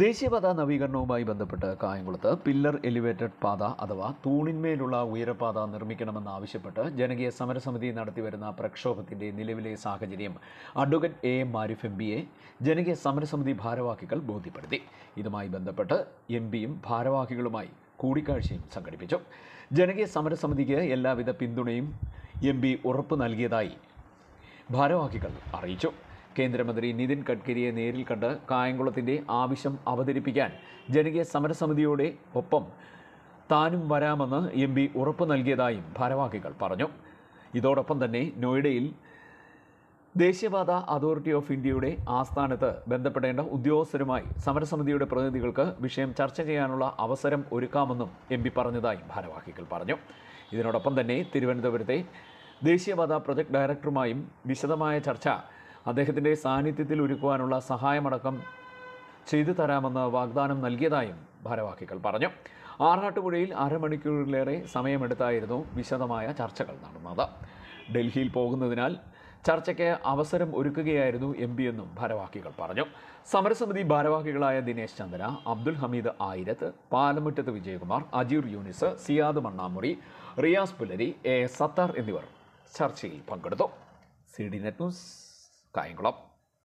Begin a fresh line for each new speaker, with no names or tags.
ദേശീയപാതാ നവീകരണവുമായി ബന്ധപ്പെട്ട് കായംകുളത്ത് പില്ലർ എലിവേറ്റഡ് പാത അഥവാ തൂണിന്മേലുള്ള ഉയരപാത നിർമ്മിക്കണമെന്നാവശ്യപ്പെട്ട് ജനകീയ സമരസമിതി നടത്തിവരുന്ന പ്രക്ഷോഭത്തിന്റെ നിലവിലെ സാഹചര്യം അഡ്വക്കേറ്റ് എ എം മാരിഫ് എം ബിയെ ജനകീയ സമരസമിതി ഭാരവാഹികൾ ബോധ്യപ്പെടുത്തി ഇതുമായി ബന്ധപ്പെട്ട് എം ബിയും ഭാരവാഹികളുമായി കൂടിക്കാഴ്ചയും സംഘടിപ്പിച്ചു ജനകീയ സമരസമിതിക്ക് എല്ലാവിധ പിന്തുണയും എം ബി ഉറപ്പ് നൽകിയതായി ഭാരവാഹികൾ അറിയിച്ചു കേന്ദ്രമന്ത്രി നിതിൻ ഗഡ്കരിയെ നേരിൽ കണ്ട് കായംകുളത്തിൻ്റെ ആവശ്യം അവതരിപ്പിക്കാൻ ജനകീയ സമരസമിതിയുടെ ഒപ്പം താനും വരാമെന്ന് എം പി ഉറപ്പ് നൽകിയതായും ഭാരവാഹികൾ പറഞ്ഞു ഇതോടൊപ്പം തന്നെ നോയിഡയിൽ ദേശീയപാത അതോറിറ്റി ഓഫ് ഇന്ത്യയുടെ ആസ്ഥാനത്ത് ബന്ധപ്പെടേണ്ട ഉദ്യോഗസ്ഥരുമായി സമരസമിതിയുടെ പ്രതിനിധികൾക്ക് വിഷയം ചർച്ച ചെയ്യാനുള്ള അവസരം ഒരുക്കാമെന്നും എം പി പറഞ്ഞതായും ഭാരവാഹികൾ പറഞ്ഞു ഇതിനോടൊപ്പം തന്നെ തിരുവനന്തപുരത്തെ ദേശീയപാത പ്രൊജക്ട് ഡയറക്ടറുമായും വിശദമായ ചർച്ച അദ്ദേഹത്തിൻ്റെ സാന്നിധ്യത്തിൽ ഒരുക്കുവാനുള്ള സഹായമടക്കം ചെയ്തു തരാമെന്ന് വാഗ്ദാനം നൽകിയതായും ഭാരവാഹികൾ പറഞ്ഞു ആറാട്ടുപുഴയിൽ അരമണിക്കൂറിലേറെ സമയമെടുത്തായിരുന്നു വിശദമായ ചർച്ചകൾ നടന്നത് ഡൽഹിയിൽ പോകുന്നതിനാൽ ചർച്ചയ്ക്ക് അവസരം ഒരുക്കുകയായിരുന്നു എം പി എന്നും ഭാരവാഹികൾ പറഞ്ഞു സമരസമിതി ഭാരവാഹികളായ ദിനേശ് ചന്ദ്ര അബ്ദുൽ ഹമീദ് ആയിരത്ത് പാലമുറ്റത്ത് വിജയകുമാർ അജീർ യൂനിസ് സിയാദ് മണ്ണാമുറി റിയാസ് പുലരി എ സത്താർ എന്നിവർ ചർച്ചയിൽ പങ്കെടുത്തു സി ഡി നെറ്റ് ന്യൂസ് กับเองกลับ